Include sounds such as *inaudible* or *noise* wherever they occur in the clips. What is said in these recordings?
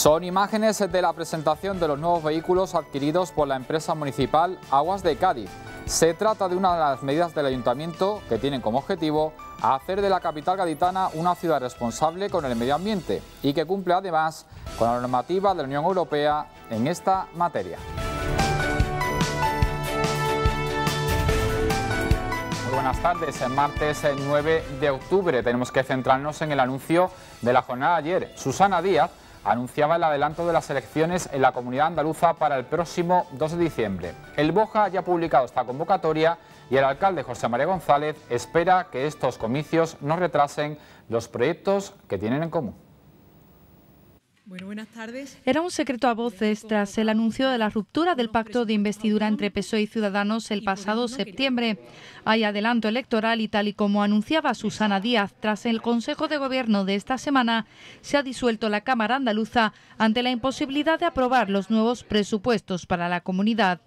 Son imágenes de la presentación de los nuevos vehículos adquiridos por la empresa municipal Aguas de Cádiz. Se trata de una de las medidas del ayuntamiento que tienen como objetivo hacer de la capital gaditana una ciudad responsable con el medio ambiente y que cumple además con la normativa de la Unión Europea en esta materia. buenas tardes. El martes 9 de octubre tenemos que centrarnos en el anuncio de la jornada ayer. Susana Díaz anunciaba el adelanto de las elecciones en la comunidad andaluza para el próximo 2 de diciembre. El Boja ya ha publicado esta convocatoria y el alcalde José María González espera que estos comicios no retrasen los proyectos que tienen en común. Era un secreto a voces tras el anuncio de la ruptura del pacto de investidura entre PSOE y Ciudadanos el pasado septiembre. Hay adelanto electoral y tal y como anunciaba Susana Díaz, tras el Consejo de Gobierno de esta semana, se ha disuelto la Cámara andaluza ante la imposibilidad de aprobar los nuevos presupuestos para la comunidad.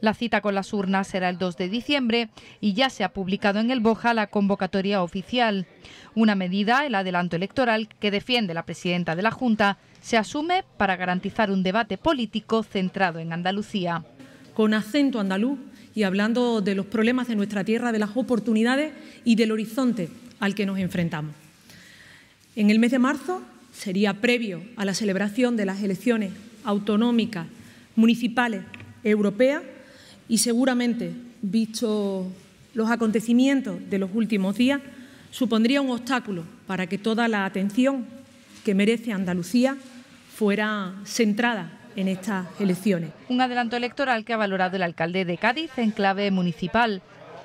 La cita con las urnas será el 2 de diciembre y ya se ha publicado en el Boja la convocatoria oficial. Una medida, el adelanto electoral, que defiende la presidenta de la Junta, se asume para garantizar un debate político centrado en Andalucía. Con acento andaluz y hablando de los problemas de nuestra tierra, de las oportunidades y del horizonte al que nos enfrentamos. En el mes de marzo sería previo a la celebración de las elecciones autonómicas, municipales, europeas y seguramente, visto los acontecimientos de los últimos días, supondría un obstáculo para que toda la atención que merece Andalucía fuera centrada en estas elecciones. Un adelanto electoral que ha valorado el alcalde de Cádiz en clave municipal.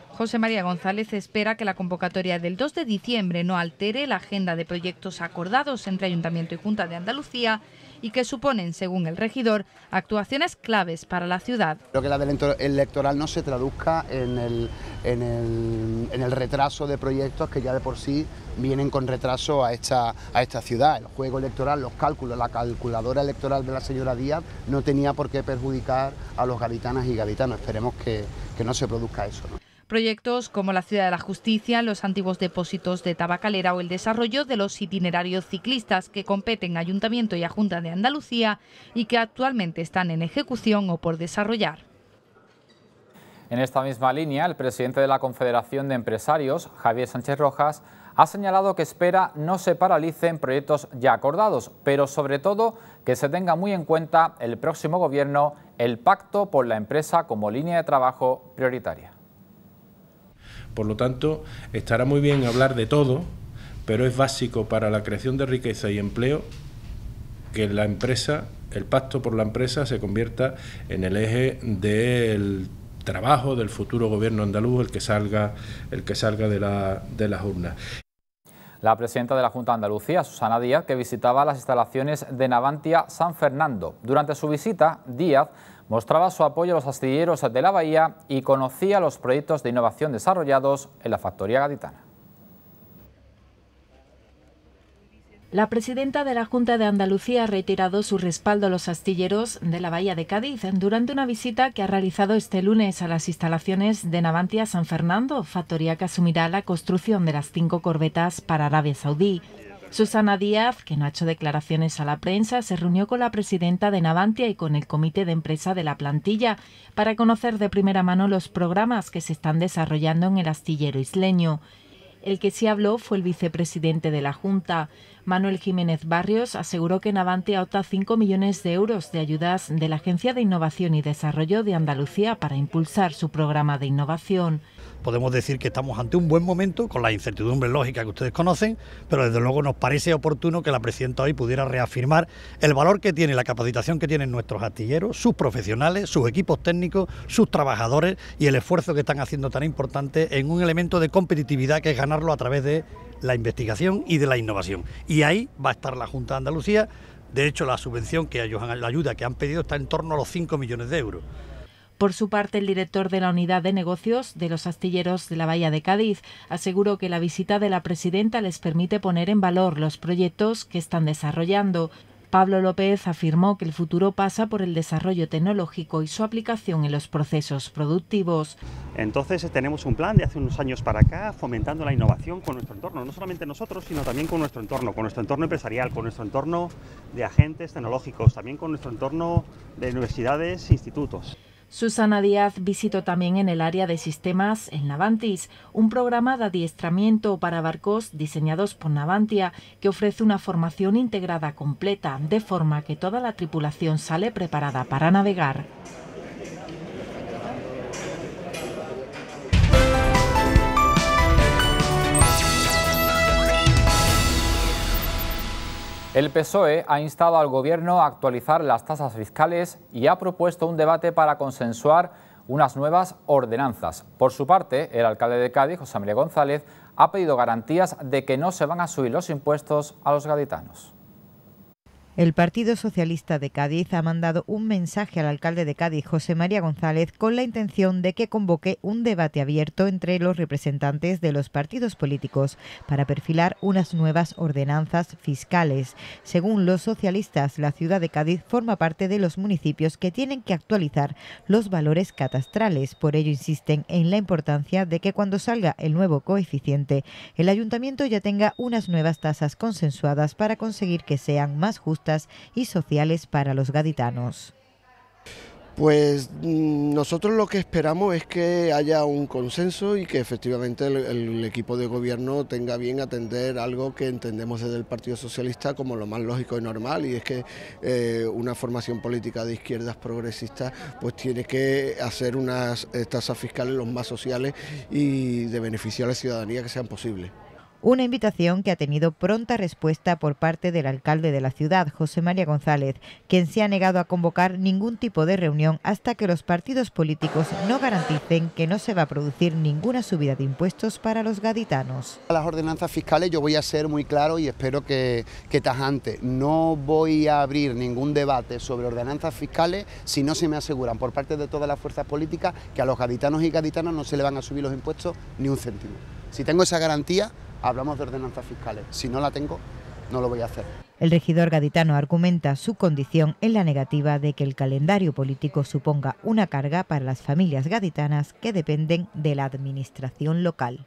José María González espera que la convocatoria del 2 de diciembre no altere la agenda de proyectos acordados entre Ayuntamiento y Junta de Andalucía y que suponen, según el regidor, actuaciones claves para la ciudad. Lo que la del electoral no se traduzca en el, en el, retraso de proyectos que ya de por sí vienen con retraso a esta, a esta ciudad. El juego electoral, los cálculos, la calculadora electoral de la señora Díaz no tenía por qué perjudicar a los gaditanas y gaditanos. Esperemos que, que no se produzca eso. Proyectos como la Ciudad de la Justicia, los antiguos depósitos de tabacalera o el desarrollo de los itinerarios ciclistas que competen Ayuntamiento y Junta de Andalucía y que actualmente están en ejecución o por desarrollar. En esta misma línea, el presidente de la Confederación de Empresarios, Javier Sánchez Rojas, ha señalado que espera no se paralicen proyectos ya acordados, pero sobre todo que se tenga muy en cuenta el próximo gobierno el pacto por la empresa como línea de trabajo prioritaria. Por lo tanto, estará muy bien hablar de todo, pero es básico para la creación de riqueza y empleo que la empresa, el pacto por la empresa se convierta en el eje del trabajo del futuro gobierno andaluz, el que salga, el que salga de, de las urnas. La presidenta de la Junta de Andalucía, Susana Díaz, que visitaba las instalaciones de Navantia San Fernando. Durante su visita, Díaz mostraba su apoyo a los astilleros de la bahía y conocía los proyectos de innovación desarrollados en la factoría gaditana. La presidenta de la Junta de Andalucía ha retirado su respaldo a los astilleros de la Bahía de Cádiz durante una visita que ha realizado este lunes a las instalaciones de Navantia San Fernando, factoría que asumirá la construcción de las cinco corbetas para Arabia Saudí. Susana Díaz, que no ha hecho declaraciones a la prensa, se reunió con la presidenta de Navantia y con el comité de empresa de la plantilla para conocer de primera mano los programas que se están desarrollando en el astillero isleño. El que sí habló fue el vicepresidente de la Junta. Manuel Jiménez Barrios aseguró que Navantia opta 5 millones de euros de ayudas de la Agencia de Innovación y Desarrollo de Andalucía para impulsar su programa de innovación podemos decir que estamos ante un buen momento, con la incertidumbre lógica que ustedes conocen, pero desde luego nos parece oportuno que la presidenta hoy pudiera reafirmar el valor que tiene, la capacitación que tienen nuestros astilleros, sus profesionales, sus equipos técnicos, sus trabajadores y el esfuerzo que están haciendo tan importante en un elemento de competitividad que es ganarlo a través de la investigación y de la innovación. Y ahí va a estar la Junta de Andalucía. De hecho, la subvención que ellos la ayuda que han pedido está en torno a los 5 millones de euros. Por su parte, el director de la unidad de negocios de los astilleros de la Bahía de Cádiz aseguró que la visita de la presidenta les permite poner en valor los proyectos que están desarrollando. Pablo López afirmó que el futuro pasa por el desarrollo tecnológico y su aplicación en los procesos productivos. Entonces tenemos un plan de hace unos años para acá fomentando la innovación con nuestro entorno, no solamente nosotros, sino también con nuestro entorno, con nuestro entorno empresarial, con nuestro entorno de agentes tecnológicos, también con nuestro entorno de universidades e institutos. Susana Díaz visitó también en el área de sistemas en Navantis un programa de adiestramiento para barcos diseñados por Navantia que ofrece una formación integrada completa, de forma que toda la tripulación sale preparada para navegar. El PSOE ha instado al Gobierno a actualizar las tasas fiscales y ha propuesto un debate para consensuar unas nuevas ordenanzas. Por su parte, el alcalde de Cádiz, José María González, ha pedido garantías de que no se van a subir los impuestos a los gaditanos. El Partido Socialista de Cádiz ha mandado un mensaje al alcalde de Cádiz, José María González, con la intención de que convoque un debate abierto entre los representantes de los partidos políticos para perfilar unas nuevas ordenanzas fiscales. Según los socialistas, la ciudad de Cádiz forma parte de los municipios que tienen que actualizar los valores catastrales. Por ello insisten en la importancia de que cuando salga el nuevo coeficiente, el ayuntamiento ya tenga unas nuevas tasas consensuadas para conseguir que sean más justas y sociales para los gaditanos. Pues mm, nosotros lo que esperamos es que haya un consenso y que efectivamente el, equipo de gobierno tenga bien atender algo que entendemos desde el Partido Socialista como lo más lógico y normal y es que eh, una formación política de izquierdas progresistas pues tiene que hacer unas eh, tasas fiscales los más sociales y de beneficio a la ciudadanía que sean posibles. Una invitación que ha tenido pronta respuesta por parte del alcalde de la ciudad, José María González, quien se ha negado a convocar ningún tipo de reunión hasta que los partidos políticos no garanticen que no se va a producir ninguna subida de impuestos para los gaditanos. A las ordenanzas fiscales yo voy a ser muy claro y espero que, que tajante. No voy a abrir ningún debate sobre ordenanzas fiscales si no se me aseguran por parte de todas las fuerzas políticas que a los gaditanos y gaditanas no se le van a subir los impuestos ni un céntimo. Si tengo esa garantía, hablamos de ordenanzas fiscales. Si no la tengo, no lo voy a hacer. El regidor gaditano argumenta su condición en la negativa de que el calendario político suponga una carga para las familias gaditanas que dependen de la administración local.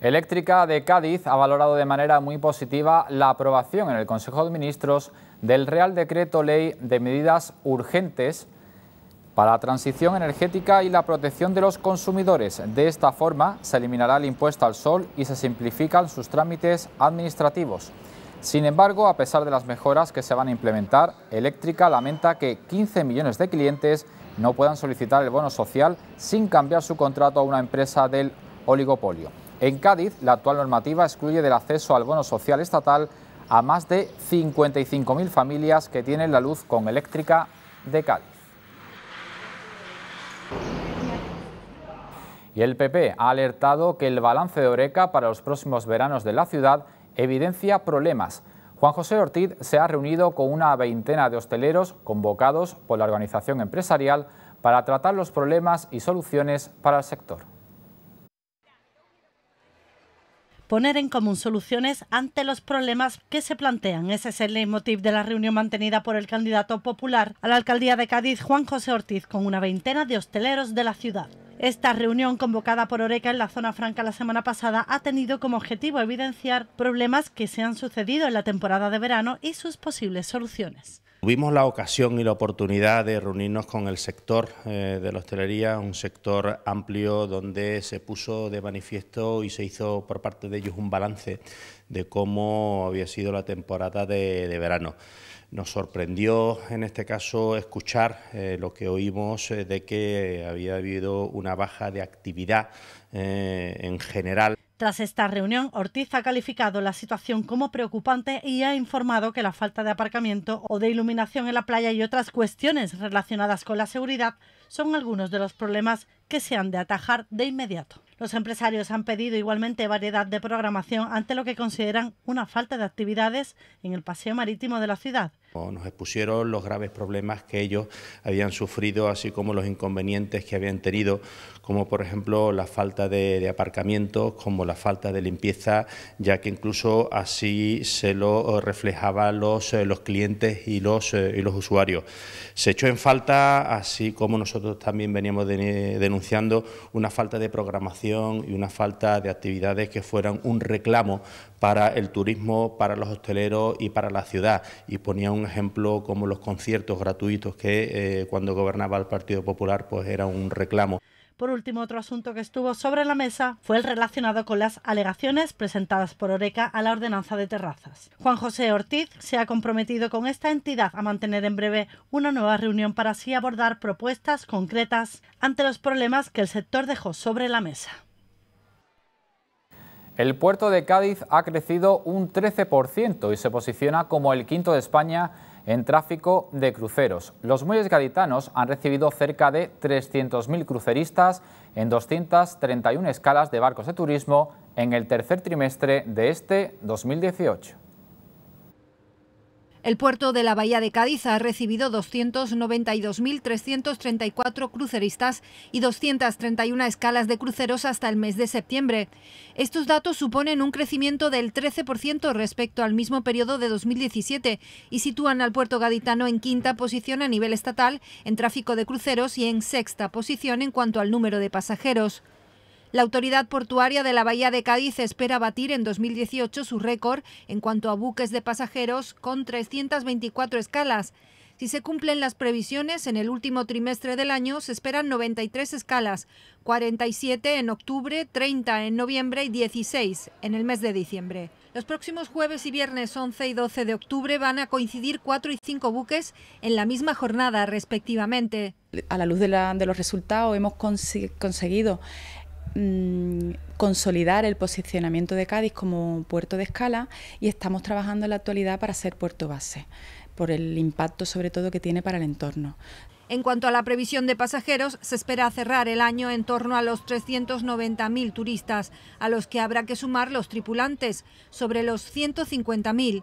Eléctrica de Cádiz ha valorado de manera muy positiva la aprobación en el Consejo de Ministros del Real Decreto Ley de Medidas Urgentes para la transición energética y la protección de los consumidores. De esta forma se eliminará el impuesto al sol y se simplifican sus trámites administrativos. Sin embargo, a pesar de las mejoras que se van a implementar, Eléctrica lamenta que 15 millones de clientes no puedan solicitar el bono social sin cambiar su contrato a una empresa del oligopolio. En Cádiz, la actual normativa excluye del acceso al bono social estatal a más de 55.000 familias que tienen la luz con eléctrica de Cádiz. Y el PP ha alertado que el balance de Oreca para los próximos veranos de la ciudad evidencia problemas. Juan José Ortiz se ha reunido con una veintena de hosteleros convocados por la organización empresarial para tratar los problemas y soluciones para el sector. poner en común soluciones ante los problemas que se plantean. Ese es el leitmotiv de la reunión mantenida por el candidato popular a la alcaldía de Cádiz, Juan José Ortiz, con una veintena de hosteleros de la ciudad. Esta reunión convocada por Oreca en la zona franca la semana pasada ha tenido como objetivo evidenciar problemas que se han sucedido en la temporada de verano y sus posibles soluciones. Tuvimos la ocasión y la oportunidad de reunirnos con el sector eh, de la hostelería, un sector amplio donde se puso de manifiesto y se hizo por parte de ellos un balance de cómo había sido la temporada de, verano. Nos sorprendió en este caso escuchar eh, lo que oímos eh, de que había habido una baja de actividad en general. Tras esta reunión, Ortiz ha calificado la situación como preocupante y ha informado que la falta de aparcamiento o de iluminación en la playa y otras cuestiones relacionadas con la seguridad son algunos de los problemas que se han de atajar de inmediato. Los empresarios han pedido igualmente variedad de programación ante lo que consideran una falta de actividades en el paseo marítimo de la ciudad. Nos expusieron los graves problemas que ellos habían sufrido, así como los inconvenientes que habían tenido, como por ejemplo la falta de, aparcamientos, como la falta de limpieza, ya que incluso así se lo reflejaban los, eh, los clientes y los, eh, y los usuarios. Se echó en falta, así como nosotros también veníamos denunciando, una falta de programación y una falta de actividades que fueran un reclamo para el turismo, para los hosteleros y para la ciudad, y ponían ejemplo como los conciertos gratuitos que eh, cuando gobernaba el Partido Popular pues era un reclamo. Por último, otro asunto que estuvo sobre la mesa fue el relacionado con las alegaciones presentadas por Oreca a la ordenanza de terrazas. Juan José Ortiz se ha comprometido con esta entidad a mantener en breve una nueva reunión para así abordar propuestas concretas ante los problemas que el sector dejó sobre la mesa. El puerto de Cádiz ha crecido un 13% y se posiciona como el quinto de España en tráfico de cruceros. Los muelles gaditanos han recibido cerca de 300.000 cruceristas en 231 escalas de barcos de turismo en el tercer trimestre de este 2018. El puerto de la Bahía de Cádiz ha recibido 292.334 cruceristas y 231 escalas de cruceros hasta el mes de septiembre. Estos datos suponen un crecimiento del 13% respecto al mismo periodo de 2017 y sitúan al puerto gaditano en quinta posición a nivel estatal en tráfico de cruceros y en sexta posición en cuanto al número de pasajeros. La autoridad portuaria de la Bahía de Cádiz espera batir en 2018 su récord en cuanto a buques de pasajeros con 324 escalas. Si se cumplen las previsiones, en el último trimestre del año se esperan 93 escalas, 47 en octubre, 30 en noviembre y 16 en el mes de diciembre. Los próximos jueves y viernes 11 y 12 de octubre van a coincidir 4 y 5 buques en la misma jornada respectivamente. A la luz de, de los resultados hemos conseguido Mm, consolidar el posicionamiento de Cádiz como puerto de escala y estamos trabajando en la actualidad para ser puerto base por el impacto sobre todo que tiene para el entorno. En cuanto a la previsión de pasajeros, se espera cerrar el año en torno a los 390.000 turistas, a los que habrá que sumar los tripulantes, sobre los 150.000.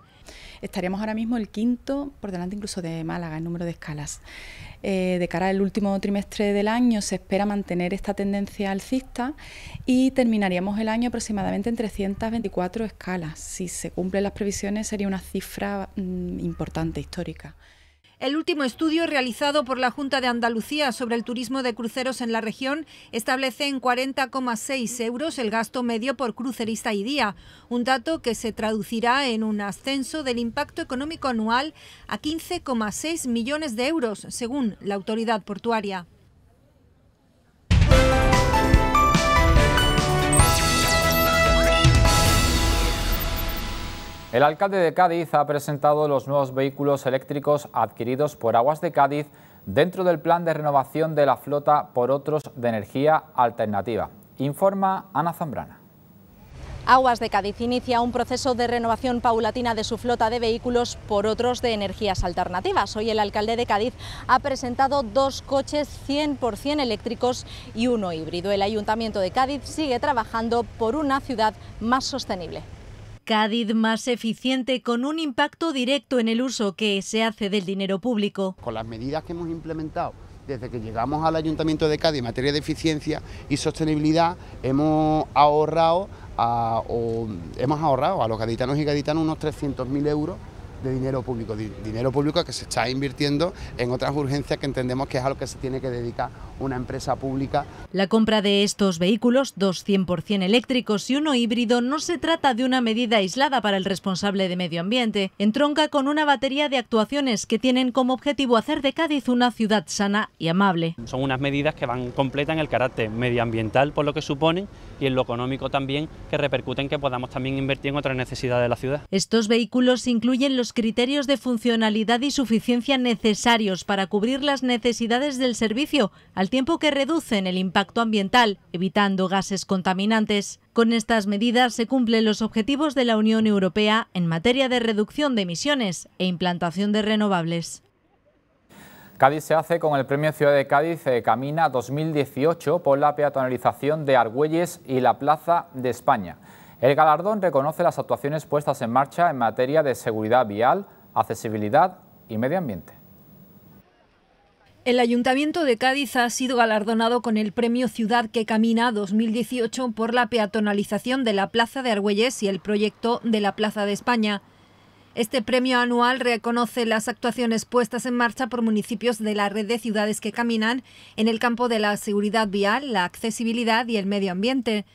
Estaríamos ahora mismo el quinto, por delante incluso de Málaga, en número de escalas. Eh, de cara al último trimestre del año se espera mantener esta tendencia alcista y terminaríamos el año aproximadamente en 324 escalas. Si se cumplen las previsiones sería una cifra mm, importante, histórica. El último estudio realizado por la Junta de Andalucía sobre el turismo de cruceros en la región establece en 40,6 euros el gasto medio por crucerista y día, un dato que se traducirá en un ascenso del impacto económico anual a 15,6 millones de euros, según la autoridad portuaria. El alcalde de Cádiz ha presentado los nuevos vehículos eléctricos adquiridos por Aguas de Cádiz dentro del plan de renovación de la flota por otros de energía alternativa. Informa Ana Zambrana. Aguas de Cádiz inicia un proceso de renovación paulatina de su flota de vehículos por otros de energías alternativas. Hoy el alcalde de Cádiz ha presentado dos coches 100% eléctricos y uno híbrido. El ayuntamiento de Cádiz sigue trabajando por una ciudad más sostenible. Cádiz más eficiente con un impacto directo en el uso que se hace del dinero público. Con las medidas que hemos implementado desde que llegamos al Ayuntamiento de Cádiz en materia de eficiencia y sostenibilidad, hemos ahorrado a, o, hemos ahorrado a los gaditanos y gaditanos unos 300.000 euros de dinero público, dinero público que se está invirtiendo en otras urgencias que entendemos que es a lo que se tiene que dedicar una empresa pública. La compra de estos vehículos, dos 100% eléctricos y uno híbrido, no se trata de una medida aislada para el responsable de medio ambiente. Entronca con una batería de actuaciones que tienen como objetivo hacer de Cádiz una ciudad sana y amable. Son unas medidas que van en el carácter medioambiental por lo que suponen y en lo económico también que repercuten que podamos también invertir en otras necesidades de la ciudad. Estos vehículos incluyen los criterios de funcionalidad y suficiencia necesarios para cubrir las necesidades del servicio, al tiempo que reducen el impacto ambiental, evitando gases contaminantes. Con estas medidas se cumplen los objetivos de la Unión Europea en materia de reducción de emisiones e implantación de renovables. Cádiz se hace con el Premio Ciudad de Cádiz eh, Camina 2018 por la peatonalización de Argüelles y la Plaza de España. El galardón reconoce las actuaciones puestas en marcha en materia de seguridad vial, accesibilidad y medio ambiente. El Ayuntamiento de Cádiz ha sido galardonado con el Premio Ciudad que Camina 2018 por la peatonalización de la Plaza de Argüelles y el proyecto de la Plaza de España. Este premio anual reconoce las actuaciones puestas en marcha por municipios de la red de ciudades que caminan en el campo de la seguridad vial, la accesibilidad y el medio ambiente.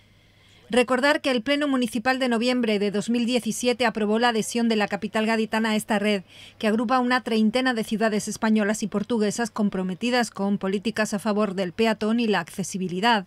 Recordar que el Pleno Municipal de noviembre de 2017 aprobó la adhesión de la capital gaditana a esta red, que agrupa una treintena de ciudades españolas y portuguesas comprometidas con políticas a favor del peatón y la accesibilidad.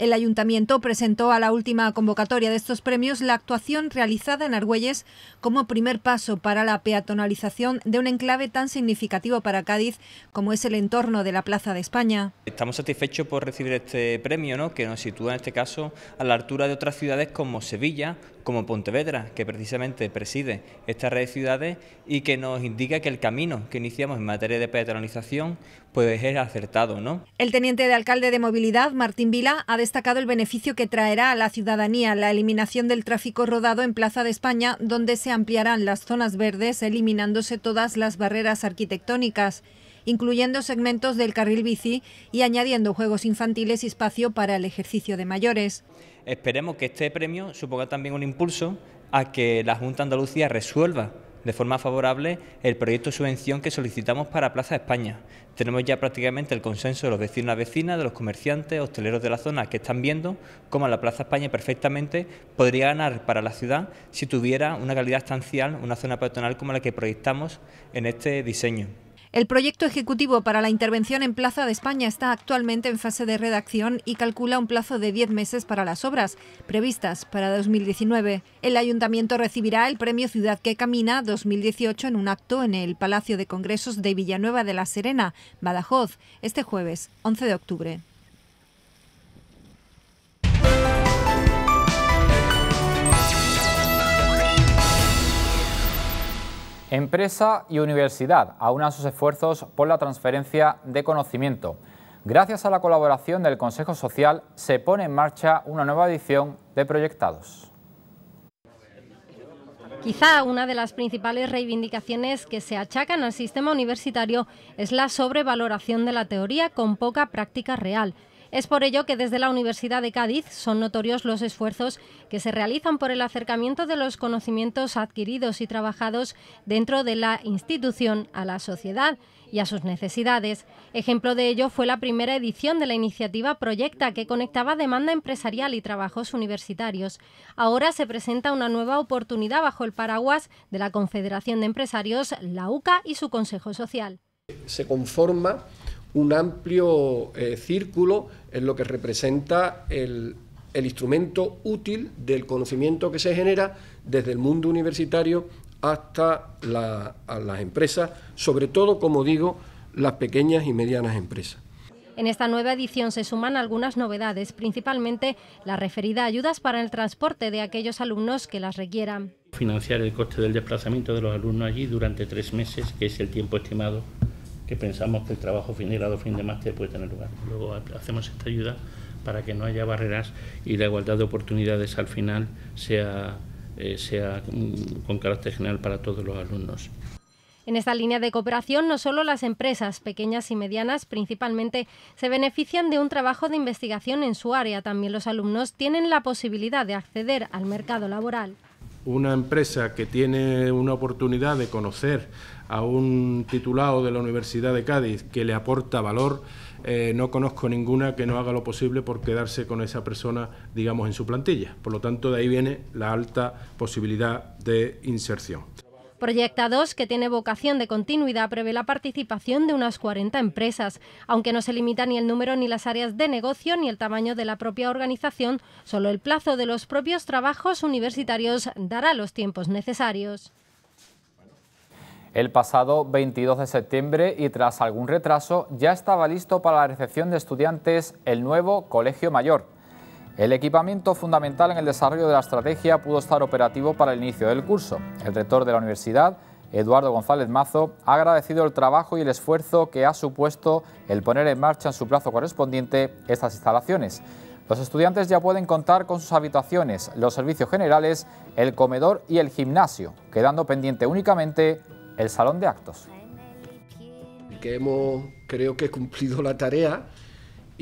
El ayuntamiento presentó a la última convocatoria de estos premios la actuación realizada en Argüelles como primer paso para la peatonalización de un enclave tan significativo para Cádiz como es el entorno de la Plaza de España. Estamos satisfechos por recibir este premio, ¿no? que nos sitúa en este caso a la altura de otras ciudades como Sevilla como Pontevedra, que precisamente preside esta red de ciudades y que nos indica que el camino que iniciamos en materia de peatonalización puede es acertado. ¿no? El teniente de alcalde de movilidad, Martín Vila, ha destacado el beneficio que traerá a la ciudadanía la eliminación del tráfico rodado en Plaza de España, donde se ampliarán las zonas verdes, eliminándose todas las barreras arquitectónicas incluyendo segmentos del carril bici y añadiendo juegos infantiles y espacio para el ejercicio de mayores. Esperemos que este premio suponga también un impulso a que la Junta de Andalucía resuelva de forma favorable el proyecto de subvención que solicitamos para Plaza España. Tenemos ya prácticamente el consenso de los vecinos y vecinas, de los comerciantes, hosteleros de la zona que están viendo cómo la Plaza España perfectamente podría ganar para la ciudad si tuviera una calidad estancial, una zona peatonal como la que proyectamos en este diseño. El proyecto ejecutivo para la intervención en Plaza de España está actualmente en fase de redacción y calcula un plazo de 10 meses para las obras previstas para 2019. El ayuntamiento recibirá el premio Ciudad que Camina 2018 en un acto en el Palacio de Congresos de Villanueva de la Serena, Badajoz, este jueves 11 de octubre. Empresa y universidad aunan sus esfuerzos por la transferencia de conocimiento. Gracias a la colaboración del Consejo Social se pone en marcha una nueva edición de Proyectados. Quizá una de las principales reivindicaciones que se achacan al sistema universitario es la sobrevaloración de la teoría con poca práctica real. Es por ello que desde la Universidad de Cádiz son notorios los esfuerzos que se realizan por el acercamiento de los conocimientos adquiridos y trabajados dentro de la institución a la sociedad y a sus necesidades. Ejemplo de ello fue la primera edición de la iniciativa Proyecta que conectaba demanda empresarial y trabajos universitarios. Ahora se presenta una nueva oportunidad bajo el paraguas de la Confederación de Empresarios, la UCA y su Consejo Social. Se conforma un amplio eh, círculo en lo que representa el, instrumento útil del conocimiento que se genera desde el mundo universitario hasta las empresas, sobre todo, como digo, las pequeñas y medianas empresas. En esta nueva edición se suman algunas novedades, principalmente la referida a ayudas para el transporte de aquellos alumnos que las requieran. Financiar el coste del desplazamiento de los alumnos allí durante tres meses, que es el tiempo estimado que pensamos que el trabajo fin de grado, fin de máster puede tener lugar. Luego hacemos esta ayuda para que no haya barreras y la igualdad de oportunidades al final sea, eh, sea mm, con carácter general para todos los alumnos. En esta línea de cooperación, no solo las empresas pequeñas y medianas principalmente se benefician de un trabajo de investigación en su área, también los alumnos tienen la posibilidad de acceder al mercado laboral una empresa que tiene una oportunidad de conocer a un titulado de la Universidad de Cádiz que le aporta valor, eh, no conozco ninguna que no haga lo posible por quedarse con esa persona, digamos, en su plantilla. Por lo tanto, de ahí viene la alta posibilidad de inserción. Proyecta 2, que tiene vocación de continuidad, prevé la participación de unas 40 empresas. Aunque no se limita ni el número ni las áreas de negocio ni el tamaño de la propia organización, solo el plazo de los propios trabajos universitarios dará los tiempos necesarios. El pasado 22 de septiembre y tras algún retraso ya estaba listo para la recepción de estudiantes el nuevo Colegio Mayor. El equipamiento fundamental en el desarrollo de la estrategia pudo estar operativo para el inicio del curso. El rector de la universidad, Eduardo González Mazo, ha agradecido el trabajo y el esfuerzo que ha supuesto el poner en marcha en su plazo correspondiente estas instalaciones. Los estudiantes ya pueden contar con sus habitaciones, los servicios generales, el comedor y el gimnasio, quedando pendiente únicamente el salón de actos. Que hemos, cumplido la tarea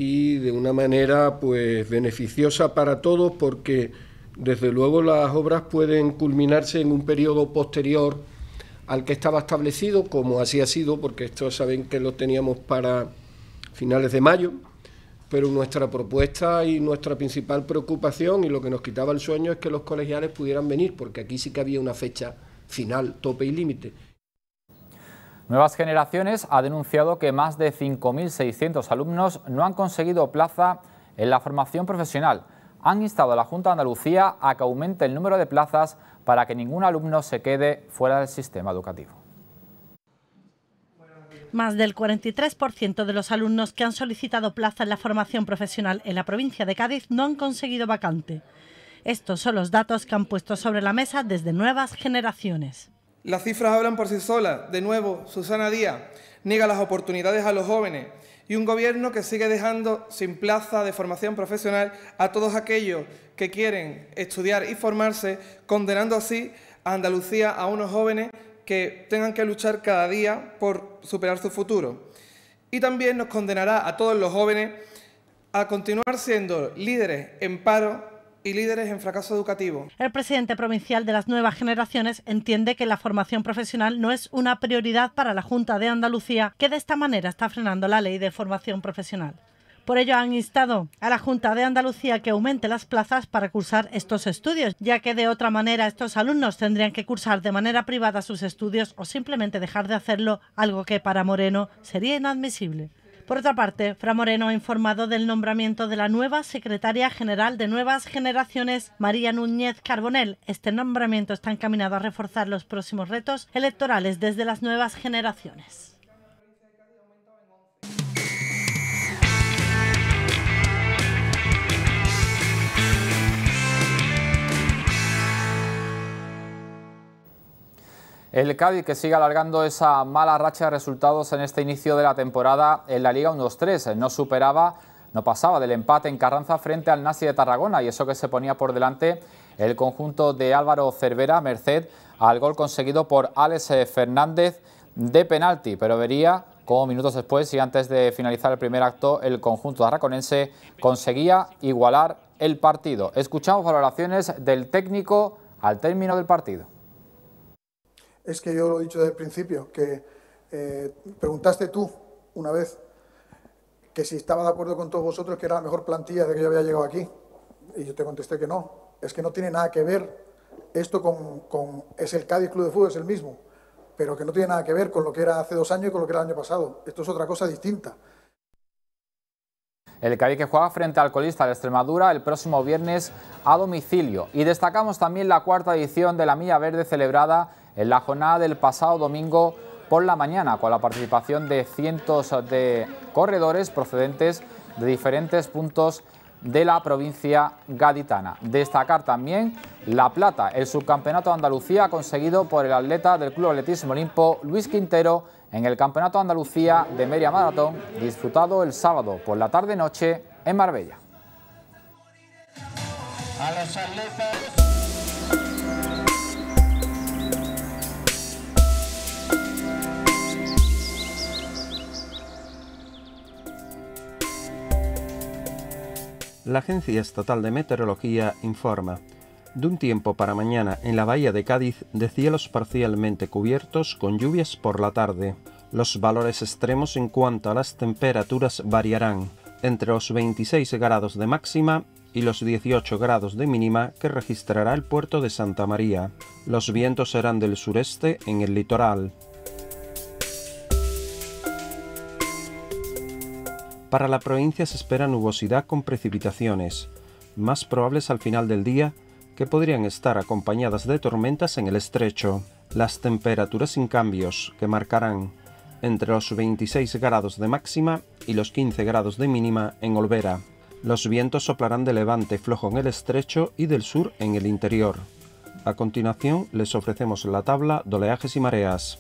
y de una manera pues beneficiosa para todos porque desde luego las obras pueden culminarse en un periodo posterior al que estaba establecido, como así ha sido, porque esto saben que lo teníamos para finales de mayo, pero nuestra propuesta y nuestra principal preocupación y lo que nos quitaba el sueño es que los colegiales pudieran venir, porque aquí sí que había una fecha final, tope y límite. Nuevas Generaciones ha denunciado que más de 5.600 alumnos no han conseguido plaza en la formación profesional. Han instado a la Junta de Andalucía a que aumente el número de plazas para que ningún alumno se quede fuera del sistema educativo. Más del 43% de los alumnos que han solicitado plaza en la formación profesional en la provincia de Cádiz no han conseguido vacante. Estos son los datos que han puesto sobre la mesa desde nuevas generaciones. Las cifras hablan por sí solas. De nuevo, Susana Díaz niega las oportunidades a los jóvenes y un gobierno que sigue dejando sin plaza de formación profesional a todos aquellos que quieren estudiar y formarse, condenando así a Andalucía a unos jóvenes que tengan que luchar cada día por superar su futuro. Y también nos condenará a todos los jóvenes a continuar siendo líderes en paro líderes en fracaso educativo. El presidente provincial de las nuevas generaciones entiende que la formación profesional no es una prioridad para la Junta de Andalucía, que de esta manera está frenando la ley de formación profesional. Por ello han instado a la Junta de Andalucía que aumente las plazas para cursar estos estudios, ya que de otra manera estos alumnos tendrían que cursar de manera privada sus estudios o simplemente dejar de hacerlo, algo que para Moreno sería inadmisible. Por otra parte, Fra Moreno ha informado del nombramiento de la nueva secretaria general de Nuevas Generaciones, María Núñez Carbonel. Este nombramiento está encaminado a reforzar los próximos retos electorales desde las nuevas generaciones. El Cádiz que sigue alargando esa mala racha de resultados en este inicio de la temporada en la Liga 1-2-3. Eh, no superaba, no pasaba del empate en Carranza frente al Nasi de Tarragona y eso que se ponía por delante el conjunto de Álvaro Cervera, merced al gol conseguido por Alex eh, Fernández de penalti, pero vería como minutos después y antes de finalizar el primer acto el conjunto arraconense conseguía igualar el partido. Escuchamos valoraciones del técnico al término del partido es que yo lo he dicho desde el principio, que eh, preguntaste tú una vez que si estaba de acuerdo con todos vosotros que era la mejor plantilla de que yo había llegado aquí. Y yo te contesté que no. Es que no tiene nada que ver esto con, es el Cádiz Club de Fútbol, es el mismo, pero que no tiene nada que ver con lo que era hace dos años y con lo que era el año pasado. Esto es otra cosa distinta. El Cádiz que juega frente al colista de Extremadura el próximo viernes a domicilio. Y destacamos también la cuarta edición de la Milla Verde celebrada en la jornada del pasado domingo por la mañana, con la participación de cientos de corredores procedentes de diferentes puntos de la provincia gaditana. Destacar también la plata, el subcampeonato de Andalucía conseguido por el atleta del Club Atletismo Olimpo, Luis Quintero, en el Campeonato de Andalucía de Media Maratón, disfrutado el sábado por la tarde-noche en Marbella. A los la Agencia Estatal de Meteorología informa de un tiempo para mañana en la bahía de Cádiz de cielos parcialmente cubiertos con lluvias por la tarde. Los valores extremos en cuanto a las temperaturas variarán entre los 26 grados de máxima y los 18 grados de mínima que registrará el puerto de Santa María. Los vientos serán del sureste en el litoral, Para la provincia se espera nubosidad con precipitaciones, más probables al final del día, que podrían estar acompañadas de tormentas en el estrecho. Las temperaturas sin cambios, que marcarán entre los 26 grados de máxima y los 15 grados de mínima en Olvera. Los vientos soplarán de levante flojo en el estrecho y del sur en el interior. A continuación les ofrecemos la tabla de oleajes y mareas.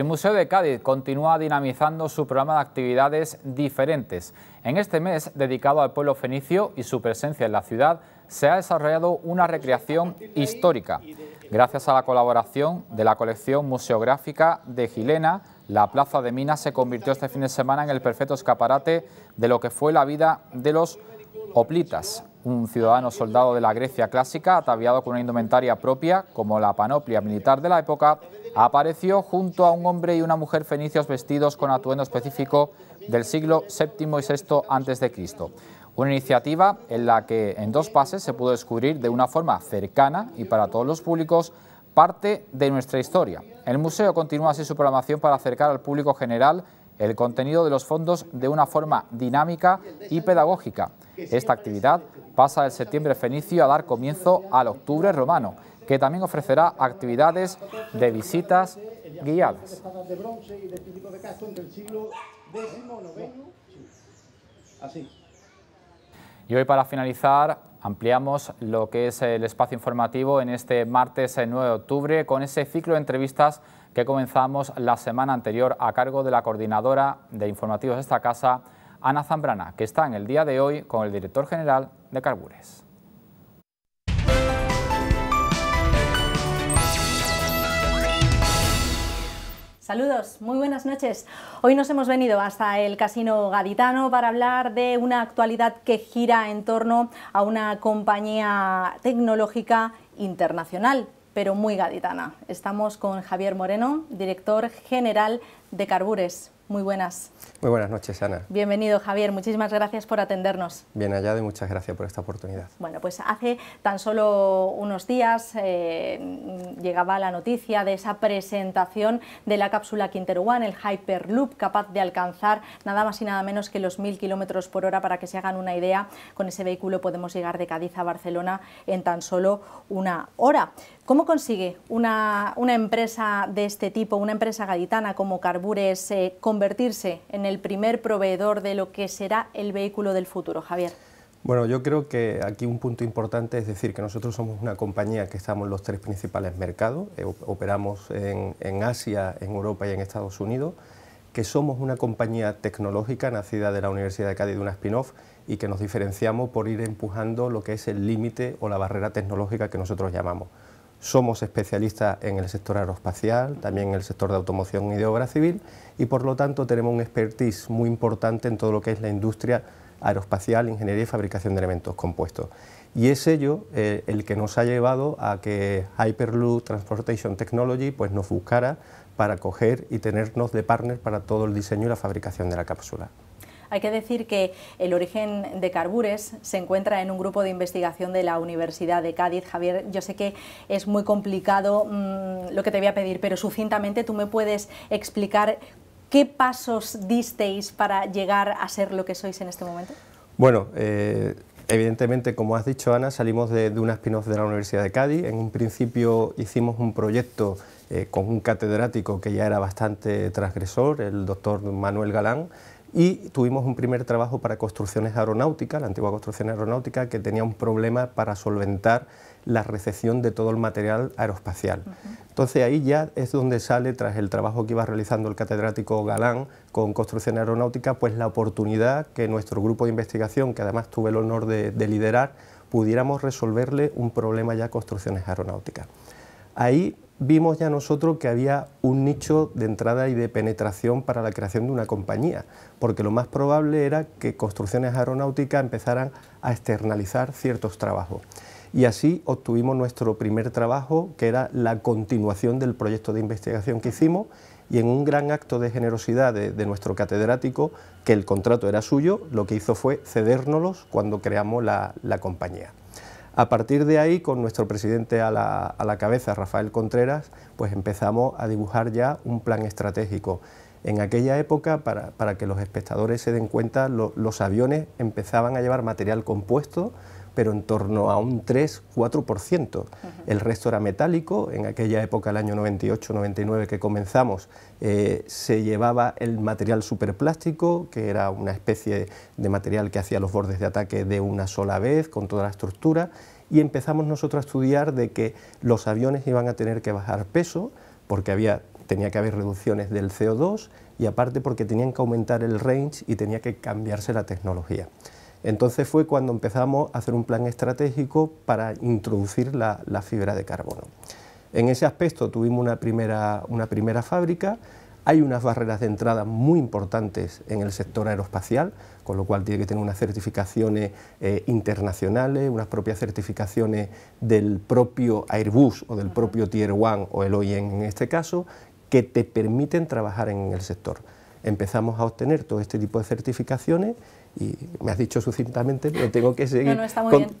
El Museo de Cádiz continúa dinamizando su programa de actividades diferentes. En este mes, dedicado al pueblo fenicio y su presencia en la ciudad, se ha desarrollado una recreación histórica, gracias a la colaboración de la colección museográfica de Gilena, la Plaza de Minas se convirtió este fin de semana en el perfecto escaparate de lo que fue la vida de los hoplitas. un ciudadano soldado de la Grecia clásica ataviado con una indumentaria propia como la panoplia militar de la época apareció junto a un hombre y una mujer fenicios vestidos con atuendo específico del siglo VII y VI a.C. Una iniciativa en la que en dos pases se pudo descubrir de una forma cercana y para todos los públicos parte de nuestra historia. El museo continúa así su programación para acercar al público general el contenido de los fondos de una forma dinámica y pedagógica. Esta actividad pasa del septiembre fenicio a dar comienzo al octubre romano que también ofrecerá actividades de visitas guiadas. Y hoy para finalizar ampliamos lo que es el espacio informativo en este martes 9 eh, de octubre con ese ciclo de entrevistas que comenzamos la semana anterior a cargo de la coordinadora de informativos de esta casa, Ana Zambrana, que está en el día de hoy con el director general de Carbures. Saludos, muy buenas noches. Hoy nos hemos venido hasta el Casino Gaditano para hablar de una actualidad que gira en torno a una compañía tecnológica internacional, pero muy gaditana. Estamos con Javier Moreno, director general de Carbures. Muy buenas. Muy buenas noches, Ana. Bienvenido, Javier. Muchísimas gracias por atendernos. Bien hallado y muchas gracias por esta oportunidad. Bueno, pues hace tan solo unos días eh, llegaba la noticia de esa presentación de la cápsula Quintero One, el Hyperloop, capaz de alcanzar nada más y nada menos que los mil kilómetros por hora. Para que se hagan una idea, con ese vehículo podemos llegar de Cádiz a Barcelona en tan solo una hora. ¿Cómo consigue una, empresa de este tipo, una empresa gaditana como Carbures, eh, convertirse en el primer proveedor de lo que será el vehículo del futuro, Javier? Bueno, yo creo que aquí un punto importante es decir que nosotros somos una compañía que estamos en los tres principales mercados, eh, operamos en, en Asia, en Europa y en Estados Unidos, que somos una compañía tecnológica nacida de la Universidad de Cádiz de una spin-off y que nos diferenciamos por ir empujando lo que es el límite o la barrera tecnológica que nosotros llamamos. Somos especialistas en el sector aeroespacial, también en el sector de automoción y de obra civil y por lo tanto tenemos un expertise muy importante en todo lo que es la industria aeroespacial, ingeniería y fabricación de elementos compuestos. Y es ello eh, el que nos ha llevado a que Hyperloop Transportation Technology pues, nos buscara para coger y tenernos de partner para todo el diseño y la fabricación de la cápsula. Hay que decir que el origen de carbures se encuentra en un grupo de investigación de la Universidad de Cádiz. Javier, yo sé que es muy complicado mm, lo que te voy a pedir, pero sucintamente tú me puedes explicar qué pasos disteis para llegar a ser lo que sois en este momento. Bueno, eh, evidentemente, como has dicho Ana, salimos de, una spin-off de la Universidad de Cádiz. En un principio hicimos un proyecto eh, con un catedrático que ya era bastante transgresor, el doctor Manuel Galán, y tuvimos un primer trabajo para construcciones aeronáuticas, la antigua construcción aeronáutica, que tenía un problema para solventar la recepción de todo el material aeroespacial. Entonces ahí ya es donde sale, tras el trabajo que iba realizando el catedrático Galán con construcción aeronáutica, pues la oportunidad que nuestro grupo de investigación, que además tuve el honor de, liderar, pudiéramos resolverle un problema ya a construcciones aeronáuticas. Ahí vimos ya nosotros que había un nicho de entrada y de penetración para la creación de una compañía, porque lo más probable era que construcciones aeronáuticas empezaran a externalizar ciertos trabajos. Y así obtuvimos nuestro primer trabajo, que era la continuación del proyecto de investigación que hicimos, y en un gran acto de generosidad de, nuestro catedrático, que el contrato era suyo, lo que hizo fue cedérnoslos cuando creamos la compañía. A partir de ahí, con nuestro presidente a la, cabeza, Rafael Contreras, pues empezamos a dibujar ya un plan estratégico. En aquella época, para, que los espectadores se den cuenta, los aviones empezaban a llevar material compuesto, pero en torno a un 3-4%. El resto era metálico, en aquella época, el año 98-99 que comenzamos, eh, se llevaba el material superplástico, que era una especie de material que hacía los bordes de ataque de una sola vez, con toda la estructura, y empezamos nosotros a estudiar de que los aviones iban a tener que bajar peso, porque había, tenía que haber reducciones del CO2, y aparte porque tenían que aumentar el range y tenía que cambiarse la tecnología. Entonces fue cuando empezamos a hacer un plan estratégico para introducir la, fibra de carbono. En ese aspecto tuvimos una primera, fábrica, hay unas barreras de entrada muy importantes en el sector aeroespacial, con lo cual tiene que tener unas certificaciones eh, internacionales, unas propias certificaciones del propio Airbus o del propio Tier 1 o el OIEN en este caso, que te permiten trabajar en el sector. Empezamos a obtener todo este tipo de certificaciones y me has dicho sucintamente, lo tengo que seguir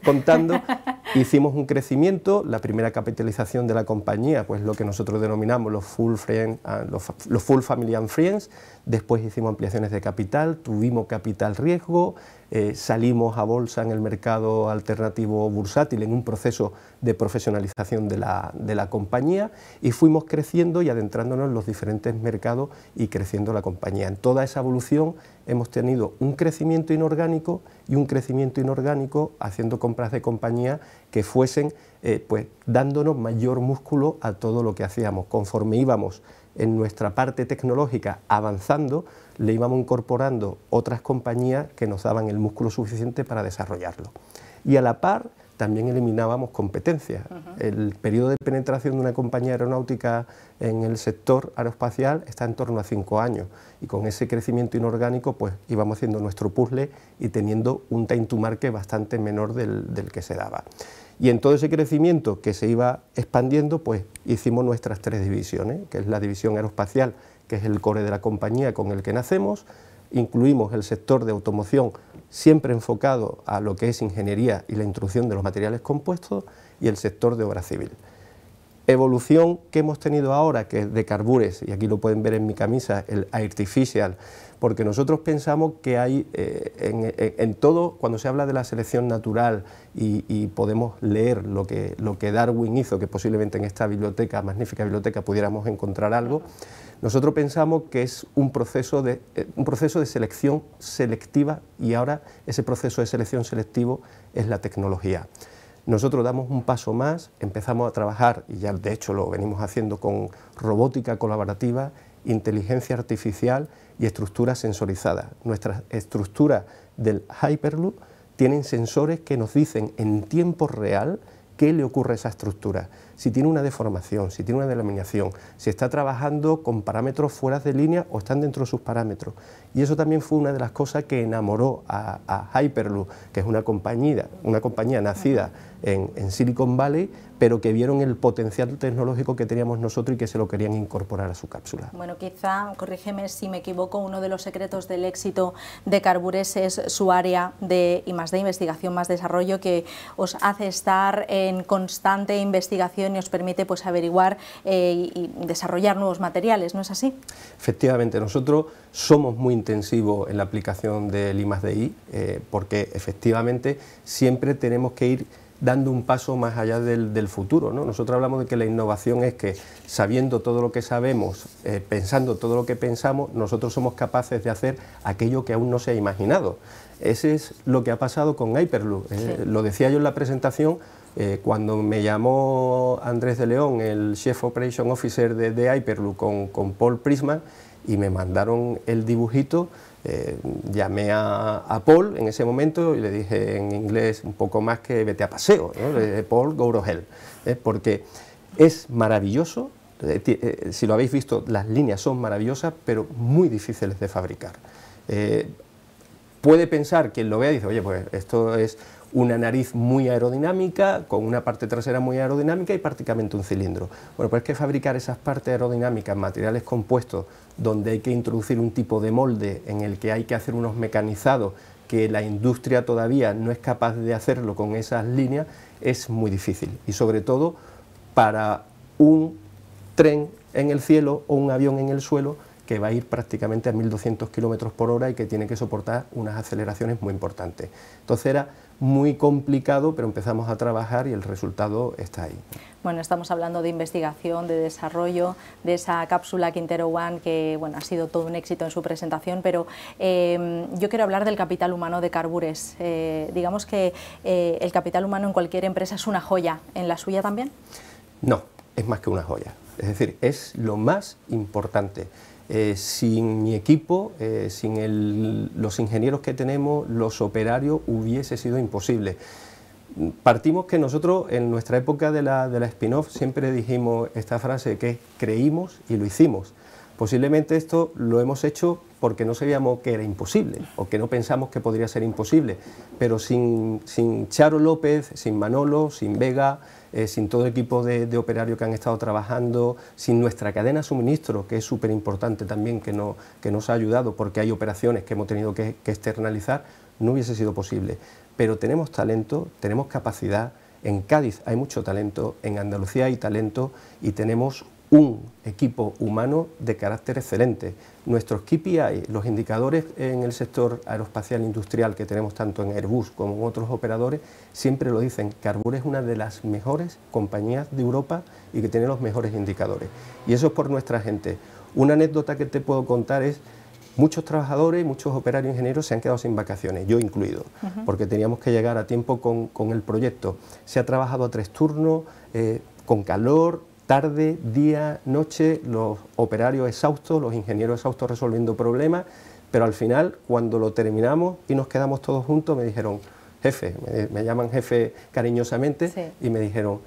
contando. *laughs* Hicimos un crecimiento, la primera capitalización de la compañía, pues lo que nosotros denominamos los full, friends ah, los full family and friends, después hicimos ampliaciones de capital, tuvimos capital riesgo, eh, salimos a bolsa en el mercado alternativo bursátil en un proceso de profesionalización de la, compañía y fuimos creciendo y adentrándonos en los diferentes mercados y creciendo la compañía. En toda esa evolución hemos tenido un crecimiento inorgánico y un crecimiento inorgánico haciendo compras de compañía que fuesen eh, pues, dándonos mayor músculo a todo lo que hacíamos. Conforme íbamos en nuestra parte tecnológica avanzando, le íbamos incorporando otras compañías que nos daban el músculo suficiente para desarrollarlo. Y a la par también eliminábamos competencias. El periodo de penetración de una compañía aeronáutica en el sector aeroespacial está en torno a cinco años y con ese crecimiento inorgánico pues íbamos haciendo nuestro puzzle y teniendo un time to market bastante menor del que se daba. Y en todo ese crecimiento que se iba expandiendo, pues hicimos nuestras tres divisiones, ¿eh? que es la división aeroespacial, que es el core de la compañía con el que nacemos, incluimos el sector de automoción siempre enfocado a lo que es ingeniería y la instrucción de los materiales compuestos y el sector de obra civil evolución que hemos tenido ahora, que es de carbures, y aquí lo pueden ver en mi camisa, el artificial, porque nosotros pensamos que hay eh, en, todo, cuando se habla de la selección natural y, podemos leer lo que, lo que Darwin hizo, que posiblemente en esta biblioteca, magnífica biblioteca, pudiéramos encontrar algo, nosotros pensamos que es un proceso de, eh, un proceso de selección selectiva y ahora ese proceso de selección selectivo es la tecnología. Nosotros damos un paso más, empezamos a trabajar, y ya de hecho lo venimos haciendo con robótica colaborativa, inteligencia artificial y estructuras sensorizadas. Nuestras estructuras del Hyperloop tienen sensores que nos dicen en tiempo real qué le ocurre a esa estructura si tiene una deformación, si tiene una delaminación, si está trabajando con parámetros fuera de línea o están dentro de sus parámetros. Y eso también fue una de las cosas que enamoró a, Hyperloop, que es una compañía, una compañía nacida en, Silicon Valley, pero que vieron el potencial tecnológico que teníamos nosotros y que se lo querían incorporar a su cápsula. Bueno, quizá, corrígeme si me equivoco, uno de los secretos del éxito de Carbures es su área de de investigación más desarrollo, que os hace estar en constante investigación y permite pues, averiguar eh, y desarrollar nuevos materiales, ¿no es así? Efectivamente, nosotros somos muy intensivos en la aplicación del I+. eh, porque efectivamente siempre tenemos que ir dando un paso más allá del, futuro. Nosotros hablamos de que la innovación es que sabiendo todo lo que sabemos, eh, pensando todo lo que pensamos, nosotros somos capaces de hacer aquello que aún no se ha imaginado. Ese es lo que ha pasado con Hyperloop. Eh, lo decía yo en la presentación, eh, cuando me llamó Andrés de León, el Chef Operation Officer de, de Hyperloop, con, Paul Prisman, y me mandaron el dibujito, eh, llamé a, Paul en ese momento y le dije en inglés un poco más que vete a paseo, Paul, go to hell, ¿eh? porque es maravilloso, si lo habéis visto, las líneas son maravillosas, pero muy difíciles de fabricar. puede pensar quien lo vea, dice, oye, pues esto es una nariz muy aerodinámica, con una parte trasera muy aerodinámica y prácticamente un cilindro. Bueno, pues que fabricar esas partes aerodinámicas, materiales compuestos, donde hay que introducir un tipo de molde en el que hay que hacer unos mecanizados que la industria todavía no es capaz de hacerlo con esas líneas, es muy difícil. Y sobre todo para un tren en el cielo o un avión en el suelo, que va a ir prácticamente a 1200 km por hora y que tiene que soportar unas aceleraciones muy importantes. Entonces era muy complicado, pero empezamos a trabajar y el resultado está ahí. Bueno, estamos hablando de investigación, de desarrollo, de esa cápsula Quintero One que bueno, ha sido todo un éxito en su presentación, pero em, yo quiero hablar del capital humano de Carbures. Eh, digamos que eh, el capital humano en cualquier empresa es una joya, ¿en la suya también? No, es más que una joya, es decir, es lo más importante eh, sin mi equipo, eh, sin los ingenieros que tenemos, los operarios, hubiese sido imposible. Partimos que nosotros en nuestra época de la, spin-off siempre dijimos esta frase que creímos y lo hicimos. Posiblemente esto lo hemos hecho porque no sabíamos que era imposible o que no pensamos que podría ser imposible, pero sin, sin Charo López, sin Manolo, sin Vega, eh, sin todo el equipo de, operarios que han estado trabajando, sin nuestra cadena de suministro, que es súper importante también, que, nos ha ayudado, porque hay operaciones que hemos tenido que externalizar, no hubiese sido posible. Pero tenemos talento, tenemos capacidad, en Cádiz hay mucho talento, en Andalucía hay talento y tenemos un equipo humano de carácter excelente nuestros KPI, los indicadores en el sector aeroespacial industrial que tenemos tanto en Airbus como en otros operadores, siempre lo dicen, Carbur es una de las mejores compañías de Europa y que tiene los mejores indicadores. Y eso es por nuestra gente. Una anécdota que te puedo contar es, muchos trabajadores, muchos operarios ingenieros se han quedado sin vacaciones, yo incluido, porque teníamos que llegar a tiempo con, el proyecto. Se ha trabajado a tres turnos, eh, con calor, tarde, día, noche, los operarios exhaustos, los ingenieros exhaustos resolviendo problemas, pero al final, cuando lo terminamos y nos quedamos todos juntos, me dijeron, jefe, me, llaman jefe cariñosamente, y me dijeron,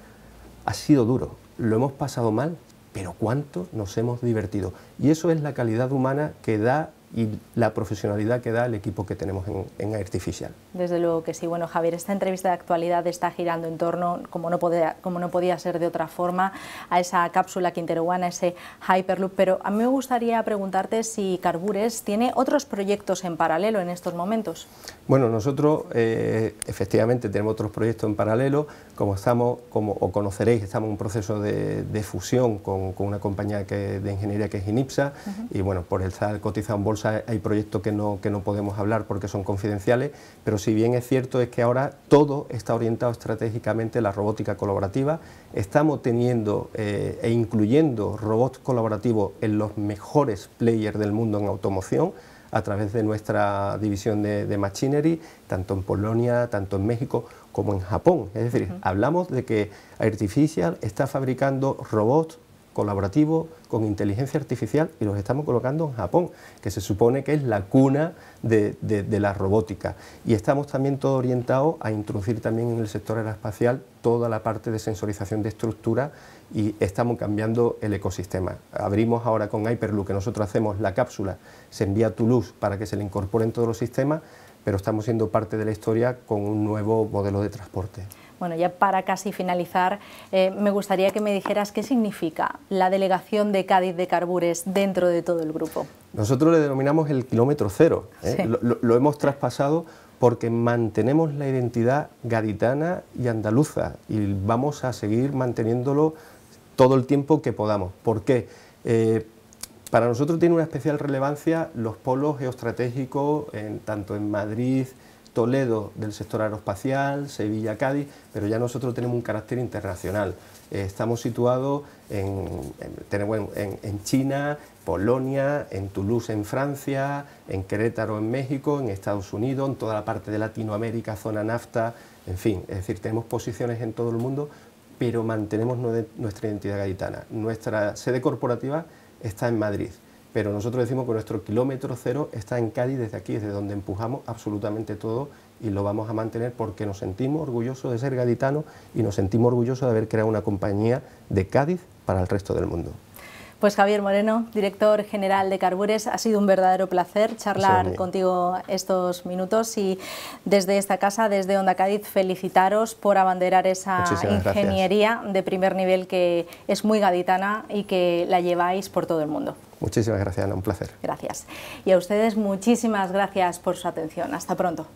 ha sido duro, lo hemos pasado mal, pero cuánto nos hemos divertido. Y eso es la calidad humana que da y la profesionalidad que da el equipo que tenemos en, Artificial. Desde luego que sí. Bueno, Javier, esta entrevista de actualidad está girando en torno, como no podía, como no podía ser de otra forma, a esa cápsula quinteruana, ese Hyperloop, pero a mí me gustaría preguntarte si Carbures tiene otros proyectos en paralelo en estos momentos. Bueno, nosotros eh, efectivamente tenemos otros proyectos en paralelo, como estamos, como o conoceréis, estamos en un proceso de, fusión con, una compañía de ingeniería que es INIPSA, y bueno, por el cotiza en bolsa hay proyectos que no, que no podemos hablar porque son confidenciales, pero si bien es cierto es que ahora todo está orientado estratégicamente a la robótica colaborativa, estamos teniendo eh, e incluyendo robots colaborativos en los mejores players del mundo en automoción, a través de nuestra división de, machinery, tanto en Polonia, tanto en México como en Japón. Es decir, hablamos de que Artificial está fabricando robots colaborativo, con inteligencia artificial y los estamos colocando en Japón, que se supone que es la cuna de, la robótica. Y estamos también todo orientados a introducir también en el sector aeroespacial toda la parte de sensorización de estructura y estamos cambiando el ecosistema. Abrimos ahora con Hyperloop, que nosotros hacemos la cápsula, se envía a Toulouse para que se le incorporen todos los sistemas, pero estamos siendo parte de la historia con un nuevo modelo de transporte. Bueno, ya para casi finalizar, eh, me gustaría que me dijeras qué significa la delegación de Cádiz de Carbures dentro de todo el grupo. Nosotros le denominamos el kilómetro cero. ¿eh? Lo, hemos traspasado porque mantenemos la identidad gaditana y andaluza y vamos a seguir manteniéndolo todo el tiempo que podamos. ¿Por qué? Eh, para nosotros tiene una especial relevancia los polos geoestratégicos, tanto en Madrid, Toledo del sector aeroespacial, Sevilla, Cádiz, pero ya nosotros tenemos un carácter internacional. Eh, estamos situados en, China, Polonia, en Toulouse, en Francia, en Querétaro, en México, en Estados Unidos, en toda la parte de Latinoamérica, zona NAFTA, en fin, es decir, tenemos posiciones en todo el mundo, pero mantenemos nuestra identidad gaditana. Nuestra sede corporativa está en Madrid pero nosotros decimos que nuestro kilómetro cero está en Cádiz desde aquí, desde donde empujamos absolutamente todo y lo vamos a mantener porque nos sentimos orgullosos de ser gaditano y nos sentimos orgullosos de haber creado una compañía de Cádiz para el resto del mundo. Pues Javier Moreno, director general de Carbures, ha sido un verdadero placer charlar contigo estos minutos y desde esta casa, desde Onda Cádiz, felicitaros por abanderar esa ingeniería de primer nivel que es muy gaditana y que la lleváis por todo el mundo. Muchísimas gracias, Ana, un placer. Gracias. Y a ustedes muchísimas gracias por su atención. Hasta pronto.